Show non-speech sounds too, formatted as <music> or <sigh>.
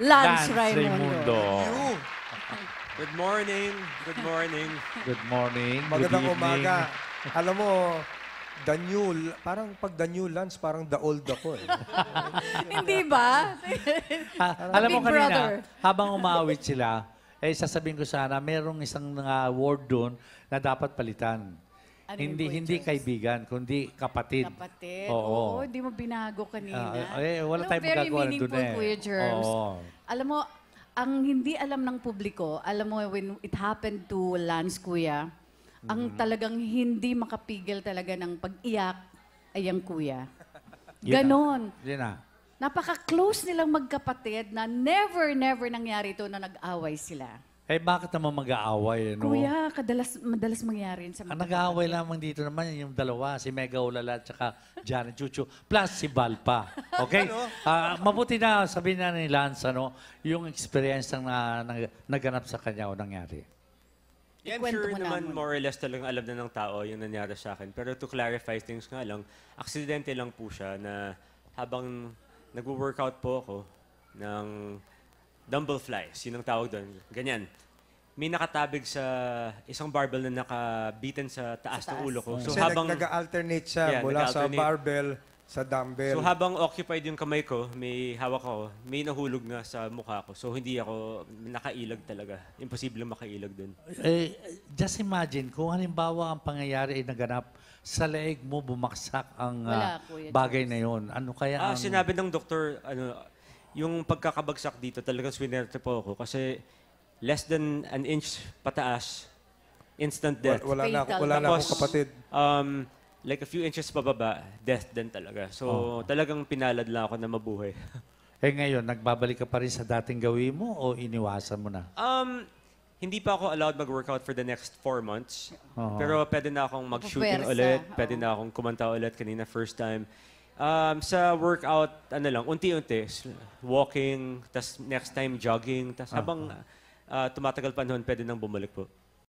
Lance, Lance Raimundo. Good morning. Good morning. Good morning. Magandang umaga. Alam mo, the new, parang pag the new Lance, parang the old ako eh. <laughs> Hindi ba? alam mo Big kanina, habang umawit sila, eh sasabihin ko sana, merong isang nga word doon na dapat palitan. Ano hindi hindi choice? kaibigan, kundi kapatid. Kapatid. Oo, Oo. hindi mo binago kanina. Ah, eh, eh wala Alam mo, tayong very magagawa, nandun meaningful, eh. Kuya Germs. Oo. Alam mo, ang hindi alam ng publiko, alam mo, when it happened to Lance, Kuya, ang mm-hmm. talagang hindi makapigil talaga ng pag-iyak ay ang Kuya. <laughs> Yun Ganon. na. Napaka-close nilang magkapatid na never, never nangyari ito na nag-away sila. Eh, bakit naman mag-aaway? No? Kuya, kadalas, madalas mangyari yun sa ah, mga nag-aaway lamang dito naman yung dalawa, si Mega Ulala at saka Janet Chuchu, plus si Balpa. Okay? <laughs> Ano? Ah, mabuti na sabihin na ni Lance, ano, yung experience na, na, naganap sa kanya o nangyari. Yeah, I'm sure naman naman. more or less talagang alam na ng tao yung nangyari sa akin. Pero to clarify things nga lang, aksidente lang po siya na habang nagwo-workout po ako ng dumbbell flies, yun ang tawag doon. Ganyan. May nakatabig sa isang barbell na nakabitin sa taas, Sa ng ulo ko. Oh. So Kasi habang nag-alternate siya Yeah, mula sa barbell sa dumbbell. so habang occupied yung kamay ko, may hawak ako, may nahulog na sa mukha ko. So hindi ako nakailag talaga. Imposible makailag doon. Eh, just imagine, kung halimbawa ang pangyayari ay naganap, sa leeg mo bumagsak ang Wala, ah, bagay na yon. Ano kaya Ah, ang... sinabi ng doktor, ano, yung pagkakabagsak dito talagang swinerte po ako kasi less than an inch pataas, instant death. Wala, wala na, ako, wala na Tapos, kapatid. Um, like a few inches pababa, death din talaga. So oh. talagang pinalad lang ako na mabuhay. <laughs> eh ngayon, nagbabalik ka pa rin sa dating gawin mo o iniwasan mo na? Um, hindi pa ako allowed mag-workout for the next four months. Uh-huh. Pero pwede na akong mag-shooting ulit. Pwede uh -huh. na akong kumanta ulit kanina first time. Um, sa workout, ano lang, unti-unti. Walking, tas next time jogging, tas ah. habang uh, tumatagal panahon, pwede nang bumalik po.